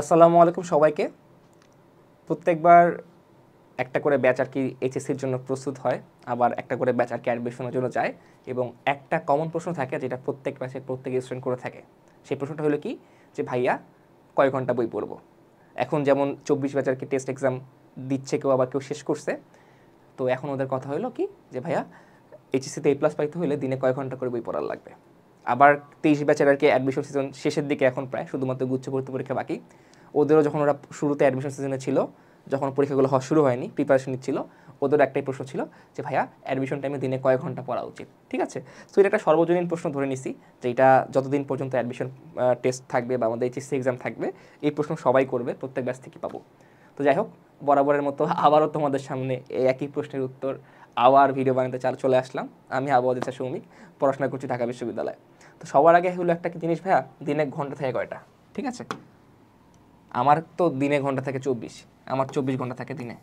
আসসালামু আলাইকুম সবাইকে প্রত্যেকবার একটা করে ব্যাচ আর কি এইচএসসির জন্য প্রস্তুত হয় আবার একটা করে ব্যাচ আর কি অ্যাডমিশনের জন্য যায় এবং একটা কমন প্রশ্ন থাকে যেটা প্রত্যেক ব্যাচে প্রত্যেক স্টুডেন্ট করে থাকে সেই প্রশ্নটা হলো কি যে ভাইয়া কয় ঘন্টা বই পড়বো এখন যেমন চব্বিশ ব্যাচ আর কি টেস্ট এক্সাম দিচ্ছে কেউ আবার কেউ শেষ করছে তো এখন ওদের কথা হলো কি যে ভাইয়া এইচএসসিতে এ প্লাস পাইতে হলে দিনে কয় ঘন্টা করে বই পড়ার লাগবে আবার তেইশ ব্যাচের আর কি অ্যাডমিশন সিজন শেষের দিকে এখন প্রায় শুধুমাত্র গুচ্ছ ভর্তি পরীক্ষা বাকি ওদেরও যখন ওরা শুরুতে অ্যাডমিশন সিজনে ছিল যখন পরীক্ষাগুলো হওয়া শুরু হয়নি প্রিপারেশন নিচ্ছিল ওদের একটাই প্রশ্ন ছিল যে ভাইয়া অ্যাডমিশন টাইমে দিনে কয়েক ঘন্টা পড়া উচিত ঠিক আছে তো এটা একটা সর্বজনীন প্রশ্ন ধরে নিছি যে এটা যতদিন পর্যন্ত অ্যাডমিশন টেস্ট থাকবে বা আমাদের এইচএসসি এক্সাম থাকবে এই প্রশ্ন সবাই করবে প্রত্যেক ব্যাচ থেকে পাবো তো যাই হোক বরাবরের মতো আবারও তোমাদের সামনে এই একই প্রশ্নের উত্তর আবার ভিডিও বানাতে চার চলে আসলাম আমি আবহাওয়া সৌমিক পড়াশোনা করছি ঢাকা বিশ্ববিদ্যালয়ে তো সবার আগে হলো একটা জিনিস ভাইয়া দিনে ঘন্টা থেকে কয়টা ঠিক আছে আমার তো দিনে ঘন্টা থাকে চব্বিশ আমার চব্বিশ ঘন্টা থাকে দিনে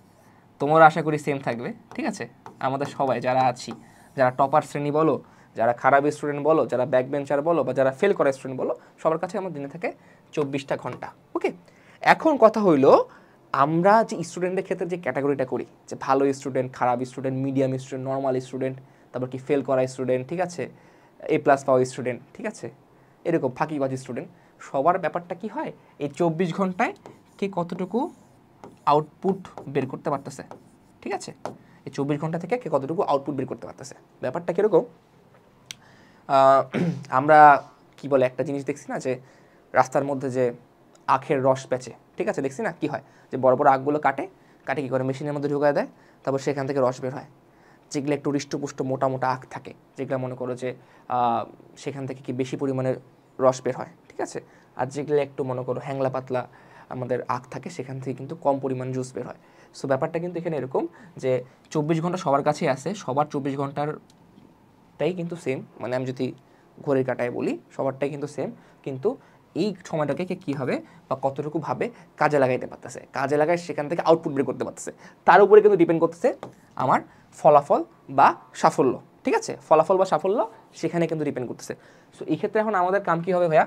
তোমার আশা করি সেম থাকবে ঠিক আছে আমাদের সবাই যারা আছি যারা টপার শ্রেণী বলো যারা খারাপ স্টুডেন্ট বলো যারা ব্যাক বেঞ্চার বলো বা যারা ফেল করা স্টুডেন্ট বলো সবার কাছে আমার দিনে থাকে চব্বিশটা ঘন্টা ওকে এখন কথা হইলো আমরা যে স্টুডেন্টের ক্ষেত্রে যে ক্যাটাগরিটা করি যে ভালো স্টুডেন্ট খারাপ student medium student normal student তারপর কি ফেল করা স্টুডেন্ট ঠিক আছে এ প্লাস পাওয়া স্টুডেন্ট ঠিক আছে এরকম ফাঁকিবাজ স্টুডেন্ট সবার ব্যাপারটা কি হয় এই চব্বিশ ঘন্টায় কে কতটুকু আউটপুট বের করতে পারতেছে ঠিক আছে এই চব্বিশ ঘন্টা থেকে কে কতটুকু আউটপুট বের করতে পারতেছে ব্যাপারটা কীরকম আমরা কি বলে একটা জিনিস দেখছি না যে রাস্তার মধ্যে যে আখের রস পেঁচে ঠিক আছে দেখছি না কি হয় যে বড় বড় আখগুলো কাটে কাটে কি করে মেশিনের মধ্যে ঢুকায় দেয় তারপর সেখান থেকে রস বের হয় যেগুলো একটু হৃষ্টপুষ্ট মোটা মোটা আখ থাকে যেগুলো মনে করো যে সেখান থেকে কি বেশি পরিমাণে রস বের হয় ঠিক আছে আর যেগুলো একটু মনে করো হ্যাংলা পাতলা আমাদের আখ থাকে সেখান থেকে কিন্তু কম পরিমাণ জুস বের হয় সো ব্যাপারটা কিন্তু এখানে এরকম যে চব্বিশ ঘন্টা সবার কাছেই আছে সবার চব্বিশ ঘন্টারটাই কিন্তু সেম মানে আমি যদি ঘড়ির কাটায় বলি সবারটাই কিন্তু সেম কিন্তু এই সময়টাকে কী হবে বা কতটুকু ভাবে কাজে লাগাইতে পারতেছে কাজে লাগাই সেখান থেকে আউটপুট বের করতে পারতেছে তার উপরে কিন্তু ডিপেন্ড করতেছে আমার ফলাফল বা সাফল্য ঠিক আছে ফলাফল বা সাফল্য সেখানে কিন্তু ডিপেন্ড করতেছে সো এই ক্ষেত্রে এখন আমাদের কাম কী হবে ভাইয়া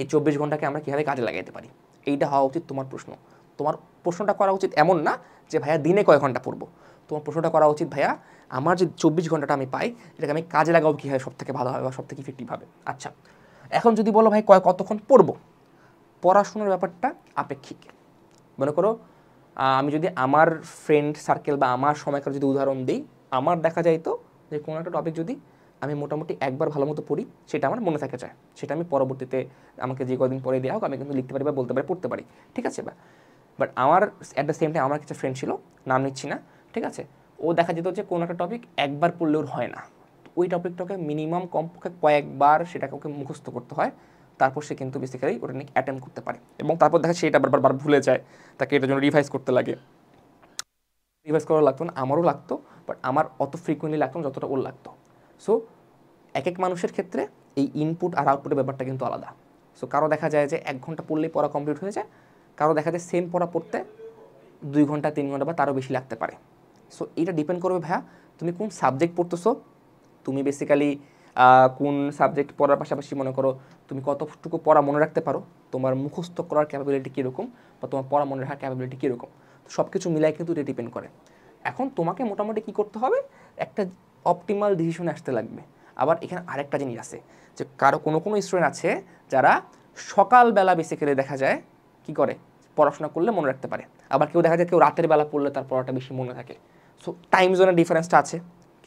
এই চব্বিশ ঘন্টাকে আমরা কীভাবে কাজে লাগাইতে পারি এইটা হওয়া উচিত তোমার প্রশ্ন তোমার প্রশ্নটা করা উচিত এমন না যে ভাইয়া দিনে কয় ঘন্টা পড়বো তোমার প্রশ্নটা করা উচিত ভাইয়া আমার যে চব্বিশ ঘন্টাটা আমি পাই এটাকে আমি কাজে লাগাবো কীভাবে সব থেকে হবে বা সব থেকে হবে আচ্ছা এখন যদি বলো ভাই কয় কতক্ষণ পড়বো পড়াশোনার ব্যাপারটা আপেক্ষিক মনে করো আমি যদি আমার ফ্রেন্ড সার্কেল বা আমার সময়কার যদি উদাহরণ দিই আমার দেখা যায় তো যে কোনো একটা টপিক যদি আমি মোটামুটি একবার ভালো মতো পড়ি সেটা আমার মনে থাকে যায় সেটা আমি পরবর্তীতে আমাকে যে কদিন পরে দেওয়া হোক আমি কিন্তু লিখতে পারি বা বলতে পারি পড়তে পারি ঠিক আছে বা বাট আমার অ্যাট দ্য সেম টাইম আমার কিছু ফ্রেন্ড ছিল নাম নিচ্ছি না ঠিক আছে ও দেখা যেত যে কোনো একটা টপিক একবার পড়লে ওর হয় না ওই টপিকটাকে মিনিমাম কমপক্ষে কয়েকবার সেটাকে ওকে মুখস্থ করতে হয় তারপর সে কিন্তু বেসিক্যালি ওটা নিয়ে অ্যাটেম্প করতে পারে এবং তারপর দেখা সে এটা বারবার ভুলে যায় তাকে এটার জন্য রিভাইজ করতে লাগে রিভাইজ করা লাগতো না আমারও লাগতো বাট আমার অত ফ্রিকুয়েন্টলি লাগতো না যতটা ওর লাগতো সো এক এক মানুষের ক্ষেত্রে এই ইনপুট আর আউটপুটের ব্যাপারটা কিন্তু আলাদা সো কারো দেখা যায় যে এক ঘন্টা পড়লেই পড়া কমপ্লিট হয়ে যায় কারো দেখা যায় সেম পড়া পড়তে দুই ঘন্টা তিন ঘন্টা বা তারও বেশি লাগতে পারে সো এটা ডিপেন্ড করবে ভাইয়া তুমি কোন সাবজেক্ট পড়তেছো তুমি বেসিক্যালি কোন সাবজেক্ট পড়ার পাশাপাশি মনে করো তুমি কতটুকু পড়া মনে রাখতে পারো তোমার মুখস্থ করার ক্যাপাবিলিটি কীরকম বা তোমার পড়া মনে রাখার ক্যাপাবিলিটি কীরকম সব কিছু মিলাই কিন্তু এটা ডিপেন্ড করে এখন তোমাকে মোটামুটি কী করতে হবে একটা অপটিমাল ডিসিশনে আসতে লাগবে আবার এখানে আরেকটা জিনিস আছে যে কারো কোনো কোনো স্টুডেন্ট আছে যারা সকালবেলা বেসিক্যালি দেখা যায় কি করে পড়াশোনা করলে মনে রাখতে পারে আবার কেউ দেখা যায় কেউ রাতের বেলা পড়লে তার পড়াটা বেশি মনে থাকে সো টাইম জোনের ডিফারেন্সটা আছে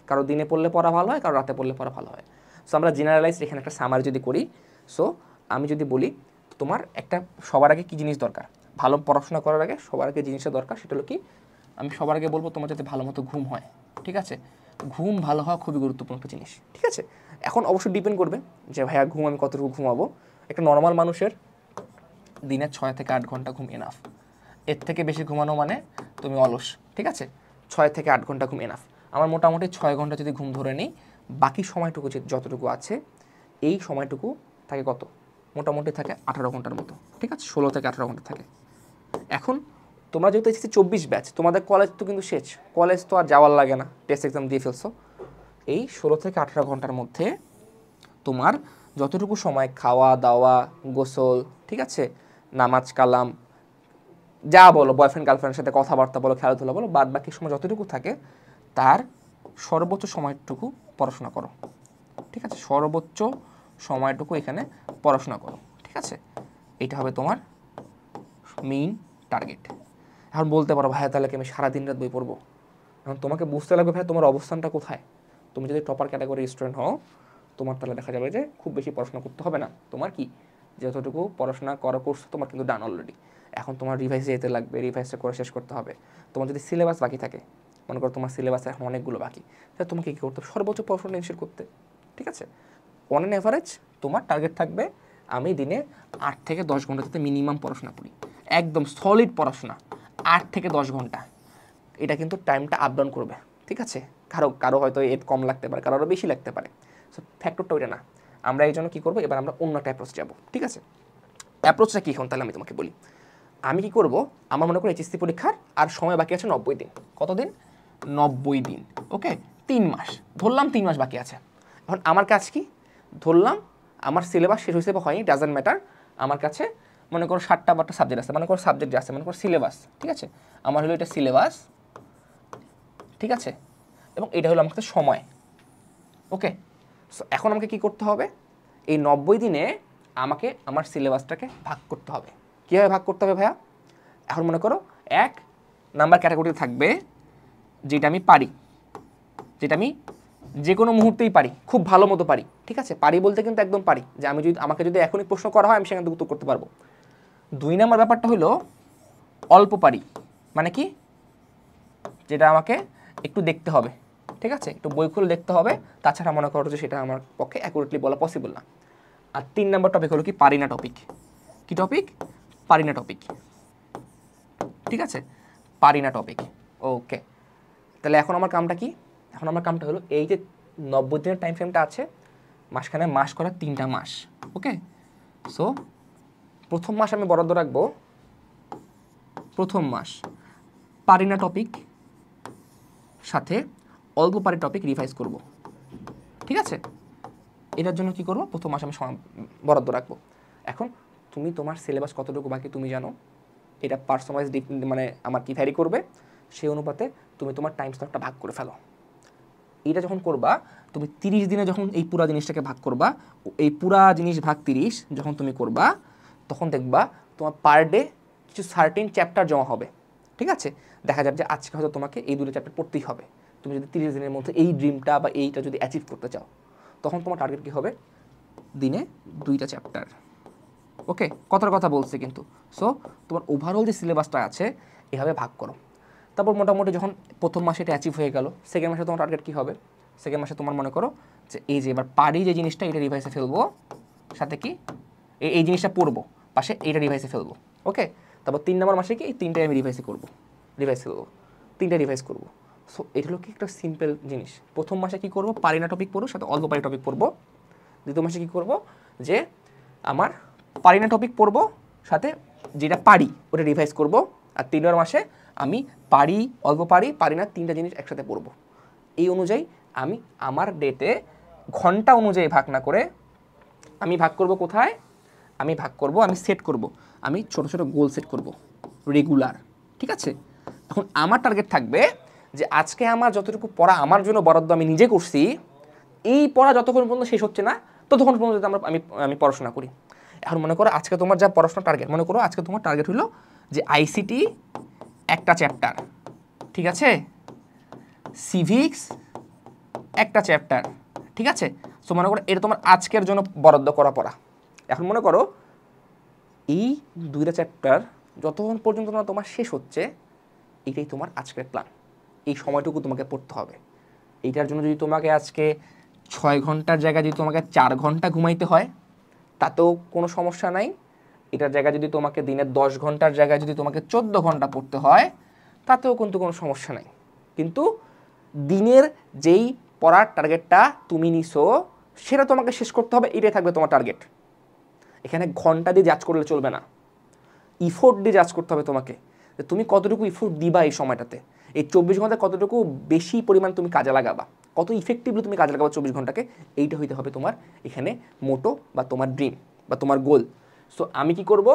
কারো দিনে পড়লে পড়া ভালো হয় কারো রাতে পড়লে পড়া ভালো হয় সো আমরা জেনারেলাইজ এখানে একটা সামারি যদি করি সো আমি যদি বলি তোমার একটা সবার আগে কী জিনিস দরকার ভালো পড়াশোনা করার আগে সবার আগে জিনিসটা দরকার সেটা হলো কি আমি সবার আগে বলবো তোমার যাতে ভালো মতো ঘুম হয় ঠিক আছে ঘুম ভালো হওয়া খুবই গুরুত্বপূর্ণ একটা জিনিস ঠিক আছে এখন অবশ্যই ডিপেন্ড করবে যে ভাইয়া ঘুম আমি কতটুকু ঘুমাবো একটা নর্মাল মানুষের দিনে ছয় থেকে আট ঘন্টা ঘুম এনাফ এর থেকে বেশি ঘুমানো মানে তুমি অলস ঠিক আছে ছয় থেকে আট ঘন্টা ঘুম এনাফ আমার মোটামুটি ছয় ঘন্টা যদি ঘুম ধরে নিই বাকি সময়টুকু যে যতটুকু আছে এই সময়টুকু থাকে কত মোটামুটি থাকে আঠারো ঘন্টার মতো ঠিক আছে ষোলো থেকে আঠারো ঘন্টা থাকে এখন তোমরা যেহেতু এসেছি চব্বিশ ব্যাচ তোমাদের কলেজ তো কিন্তু শেষ কলেজ তো আর যাওয়ার লাগে না টেস্ট এক্সাম দিয়ে ফেলছো এই ষোলো থেকে আঠারো ঘন্টার মধ্যে তোমার যতটুকু সময় খাওয়া দাওয়া গোসল ঠিক আছে নামাজ কালাম যা বলো বয়ফ্রেন্ড গার্লফ্রেন্ডের সাথে কথাবার্তা বলো খেলাধুলা বলো বাদ বাকি সময় যতটুকু থাকে তার সর্বোচ্চ সময়টুকু পড়াশোনা করো ঠিক আছে সর্বোচ্চ সময়টুকু এখানে পড়াশোনা করো ঠিক আছে এটা হবে তোমার মেইন টার্গেট এখন বলতে পারো ভাই তাহলে কি আমি সারাদিন রাত বই পড়বো এখন তোমাকে বুঝতে লাগবে ভাই তোমার অবস্থানটা কোথায় তুমি যদি টপার ক্যাটাগরি স্টুডেন্ট হও তোমার তাহলে দেখা যাবে যে খুব বেশি পড়াশোনা করতে হবে না তোমার কি যতটুকু পড়াশোনা করা কোর্স তোমার কিন্তু ডান অলরেডি এখন তোমার রিভাইসে যেতে লাগবে রিভাইসটা করে শেষ করতে হবে তোমার যদি সিলেবাস বাকি থাকে মনে করো তোমার সিলেবাসে এখন অনেকগুলো বাকি তাহলে তোমাকে কী করতে হবে সর্বোচ্চ পড়াশোনা এনশিওর করতে ঠিক আছে অন অ্যান অ্যাভারেজ তোমার টার্গেট থাকবে আমি দিনে আট থেকে দশ ঘন্টা যাতে মিনিমাম পড়াশোনা করি একদম সলিড পড়াশোনা আট থেকে দশ ঘন্টা এটা কিন্তু টাইমটা আপ ডাউন করবে ঠিক আছে কারো কারো হয়তো এর কম লাগতে পারে কারো আরও বেশি লাগতে পারে সো ফ্যাক্টরটা ওইটা না আমরা এই জন্য কী করবো এবার আমরা অন্য একটা অ্যাপ্রোচ যাবো ঠিক আছে অ্যাপ্রোচটা কী এখন তাহলে আমি তোমাকে বলি আমি কি করব আমার মনে করি এইচএসসি পরীক্ষার আর সময় বাকি আছে নব্বই দিন কতদিন নব্বই দিন ওকে তিন মাস ধরলাম তিন মাস বাকি আছে এখন আমার কাজ কি ধরলাম আমার সিলেবাস শেষ হয়েছে বা হয়নি ডাজেন্ট ম্যাটার আমার কাছে মনে করো সাতটা বারটা সাবজেক্ট আছে মনে করো সাবজেক্ট আছে মনে করো সিলেবাস ঠিক আছে আমার হলো এটা সিলেবাস ঠিক আছে এবং এটা হলো আমার কাছে সময় ওকে সো এখন আমাকে কি করতে হবে এই নব্বই দিনে আমাকে আমার সিলেবাসটাকে ভাগ করতে হবে কীভাবে ভাগ করতে হবে ভাইয়া এখন মনে করো এক নাম্বার ক্যাটাগরিতে থাকবে যেটা আমি পারি যেটা আমি যে কোনো মুহূর্তেই পারি খুব ভালো মতো পারি ঠিক আছে পারি বলতে কিন্তু একদম পারি যে আমি যদি আমাকে যদি এখনই প্রশ্ন করা হয় আমি সেখান থেকে উত্তর করতে পারবো দুই নম্বর ব্যাপারটা হলো অল্প পারি মানে কি যেটা আমাকে একটু দেখতে হবে ঠিক আছে একটু বই খুলে দেখতে হবে তাছাড়া মনে করো যে সেটা আমার পক্ষে অ্যাকুরেটলি বলা পসিবল না আর তিন নম্বর টপিক হলো কি পারি না টপিক কি টপিক পারি না টপিক ঠিক আছে পারি না টপিক ওকে তাহলে এখন আমার কামটা কি এখন আমার কামটা হলো এই যে নব্বই দিনের টাইম ফ্রেমটা আছে মাসখানে মাস করা তিনটা মাস ওকে সো প্রথম মাস আমি বরাদ্দ রাখবো প্রথম মাস পারি না টপিক সাথে অল্প পারি টপিক রিভাইজ করব ঠিক আছে এটার জন্য কি করব প্রথম মাস আমি বরাদ্দ রাখবো এখন তুমি তোমার সিলেবাস কতটুকু বাকি তুমি জানো এটা পার্সোনাইজ মানে আমার কি ভ্যারি করবে সেই অনুপাতে তুমি তোমার টাইম স্লটটা ভাগ করে ফেলো এটা যখন করবা তুমি তিরিশ দিনে যখন এই পুরা জিনিসটাকে ভাগ করবা এই পুরা জিনিস ভাগ তিরিশ যখন তুমি করবা তখন দেখবা তোমার পার ডে কিছু সার্টিন চ্যাপ্টার জমা হবে ঠিক আছে দেখা যাবে যে আজকে হয়তো তোমাকে এই দুটো চ্যাপ্টার পড়তেই হবে তুমি যদি তিরিশ দিনের মধ্যে এই ড্রিমটা বা এইটা যদি অ্যাচিভ করতে চাও তখন তোমার টার্গেট কী হবে দিনে দুইটা চ্যাপ্টার ওকে কথার কথা বলছে কিন্তু সো তোমার ওভারঅল যে সিলেবাসটা আছে এভাবে ভাগ করো তারপর মোটামুটি যখন প্রথম মাসে এটা অ্যাচিভ হয়ে গেল সেকেন্ড মাসে তোমার টার্গেট কী হবে সেকেন্ড মাসে তোমার মনে করো যে এই যে এবার পারি যে জিনিসটা এটা রিভাইসে ফেলবো সাথে কি এই জিনিসটা পড়বো পাশে এইটা রিভাইসে ফেলবো ওকে তারপর তিন নম্বর মাসে কি এই তিনটাই আমি রিভাইসে করবো রিভাইস ফেলবো তিনটা রিভাইস করবো সো এটা হলো কি একটা সিম্পল জিনিস প্রথম মাসে কী করবো পারি না টপিক পড়বো সাথে অল্প পারি টপিক পড়বো দ্বিতীয় মাসে কী করবো যে আমার পারি না টপিক পড়বো সাথে যেটা পারি ওটা রিভাইস করব আর তিন মাসে আমি পারি অল্প পারি পারি না তিনটা জিনিস একসাথে পড়ব এই অনুযায়ী আমি আমার ডেটে ঘন্টা অনুযায়ী ভাগ না করে আমি ভাগ করব কোথায় আমি ভাগ করব আমি সেট করব আমি ছোট ছোট গোল সেট করব রেগুলার ঠিক আছে এখন আমার টার্গেট থাকবে যে আজকে আমার যতটুকু পড়া আমার জন্য বরাদ্দ আমি নিজে করছি এই পড়া যতক্ষণ পর্যন্ত শেষ হচ্ছে না ততক্ষণ পর্যন্ত আমরা আমি আমি পড়াশোনা করি এখন মনে করো আজকে তোমার যা পড়াশোনা টার্গেট মনে করো আজকে তোমার টার্গেট হলো যে আইসিটি একটা চ্যাপ্টার ঠিক আছে সিভিক্স একটা চ্যাপ্টার ঠিক আছে সো মনে করো এটা তোমার আজকের জন্য বরাদ্দ করা পড়া এখন মনে করো এই দুইটা চ্যাপ্টার যতক্ষণ পর্যন্ত না তোমার শেষ হচ্ছে এটাই তোমার আজকের প্ল্যান এই সময়টুকু তোমাকে পড়তে হবে এইটার জন্য যদি তোমাকে আজকে ছয় ঘন্টার জায়গায় যদি তোমাকে চার ঘন্টা ঘুমাইতে হয় তাতেও কোনো সমস্যা নাই এটার জায়গায় যদি তোমাকে দিনে দশ ঘন্টার জায়গায় যদি তোমাকে চোদ্দ ঘন্টা পড়তে হয় তাতেও কিন্তু কোনো সমস্যা নাই কিন্তু দিনের যেই পড়ার টার্গেটটা তুমি নিছো সেটা তোমাকে শেষ করতে হবে এটাই থাকবে তোমার টার্গেট এখানে ঘন্টা দিয়ে জাজ করলে চলবে না ইফোর্ট দিয়ে জাজ করতে হবে তোমাকে যে তুমি কতটুকু ইফোর্ট দিবা এই সময়টাতে এই চব্বিশ ঘন্টা কতটুকু বেশি পরিমাণ তুমি কাজে লাগাবা কত ইফেক্টিভলি তুমি কাজে লাগাবা চব্বিশ ঘন্টাকে এইটা হইতে হবে তোমার এখানে মোটো বা তোমার ড্রিম বা তোমার গোল সো আমি কি করব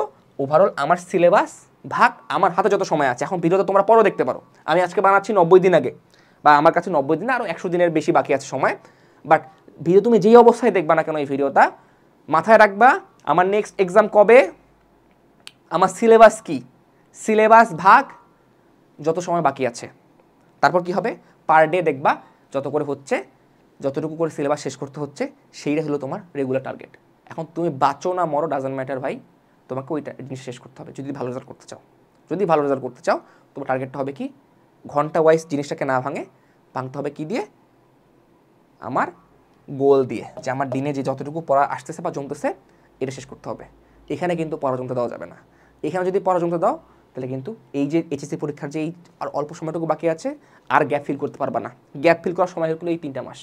ওভারঅল আমার সিলেবাস ভাগ আমার হাতে যত সময় আছে এখন ভিডিওটা তোমরা পরও দেখতে পারো আমি আজকে বানাচ্ছি নব্বই দিন আগে বা আমার কাছে নব্বই দিন আরও একশো দিনের বেশি বাকি আছে সময় বাট ভিডিও তুমি যেই অবস্থায় দেখবা না কেন এই ভিডিওটা মাথায় রাখবা আমার নেক্সট এক্সাম কবে আমার সিলেবাস কি সিলেবাস ভাগ যত সময় বাকি আছে তারপর কি হবে পার ডে দেখবা যত করে হচ্ছে যতটুকু করে সিলেবাস শেষ করতে হচ্ছে সেইটা হলো তোমার রেগুলার টার্গেট এখন তুমি বাঁচো না মরো ডাজেন্ট ম্যাটার ভাই তোমাকে ওইটা জিনিস শেষ করতে হবে যদি ভালো রেজাল্ট করতে চাও যদি ভালো রেজাল্ট করতে চাও তোমার টার্গেটটা হবে কি ঘন্টা ওয়াইজ জিনিসটাকে না ভাঙে ভাঙতে হবে কি দিয়ে আমার গোল দিয়ে যে আমার দিনে যে যতটুকু পড়া আসতেছে বা জমতেছে এটা শেষ করতে হবে এখানে কিন্তু পড়া জমতে দেওয়া যাবে না এখানে যদি পড়া জমতে দাও তাহলে কিন্তু এই যে এইচএসসি পরীক্ষার যে এই আর অল্প সময়টুকু বাকি আছে আর গ্যাপ ফিল করতে পারবা না গ্যাপ ফিল করার সময় হলো এই তিনটা মাস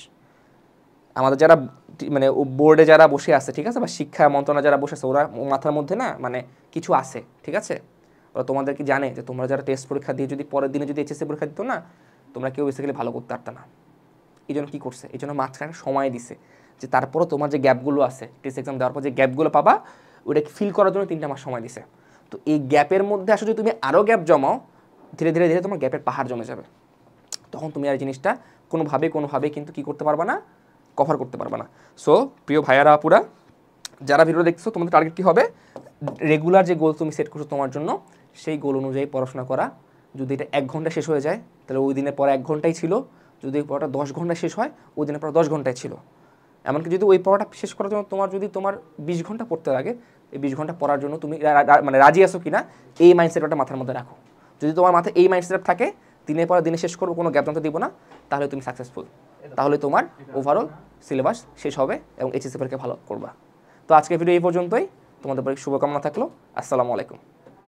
আমাদের যারা মানে বোর্ডে যারা বসে আছে ঠিক আছে বা শিক্ষা মন্ত্রণা যারা বসে আছে ওরা মাথার মধ্যে না মানে কিছু আছে ঠিক আছে ওরা তোমাদের কি জানে যে তোমরা যারা টেস্ট পরীক্ষা দিয়ে যদি পরের দিনে যদি এইচএসসি পরীক্ষা দিত না তোমরা কেউ বেসিক্যালি ভালো করতে পারত না এই জন্য কী করছে এই জন্য মাঝখানে সময় দিছে যে তারপরও তোমার যে গ্যাপগুলো আছে টেস্ট এক্সাম দেওয়ার পর যে গ্যাপগুলো পাবা ওটাকে ফিল করার জন্য তিনটা মাস সময় দিছে তো এই গ্যাপের মধ্যে আসলে তুমি আরও গ্যাপ জমাও ধীরে ধীরে ধীরে তোমার গ্যাপের পাহাড় জমে যাবে তখন তুমি আর জিনিসটা কোনোভাবে কোনোভাবে কিন্তু কি করতে পারবা না কভার করতে পারবে না সো প্রিয় ভাইয়ারা আপুরা যারা ভিডিও দেখছো তোমাদের টার্গেট কী হবে রেগুলার যে গোল তুমি সেট করছো তোমার জন্য সেই গোল অনুযায়ী পড়াশোনা করা যদি এটা এক ঘন্টা শেষ হয়ে যায় তাহলে ওই দিনের পর এক ঘন্টাই ছিল যদি পড়াটা দশ ঘন্টা শেষ হয় ওই দিনের পর দশ ঘন্টায় ছিল এমনকি যদি ওই পড়াটা শেষ করার জন্য তোমার যদি তোমার বিশ ঘন্টা পড়তে লাগে এই বিশ ঘন্টা পড়ার জন্য তুমি মানে রাজি আছো কিনা এই মাইন্ডসেটটা মাথার মধ্যে রাখো যদি তোমার মাথায় এই মাইন্ডসেট থাকে দিনের পর দিনে শেষ করবো কোনো গ্যাপ দিব না তাহলে তুমি সাকসেসফুল তাহলে তোমার ওভারঅল সিলেবাস শেষ হবে এবং এইচএসসি কে ভালো করবা তো আজকে ভিডিও এই পর্যন্তই তোমাদের শুভকামনা থাকলো আসসালামু আলাইকুম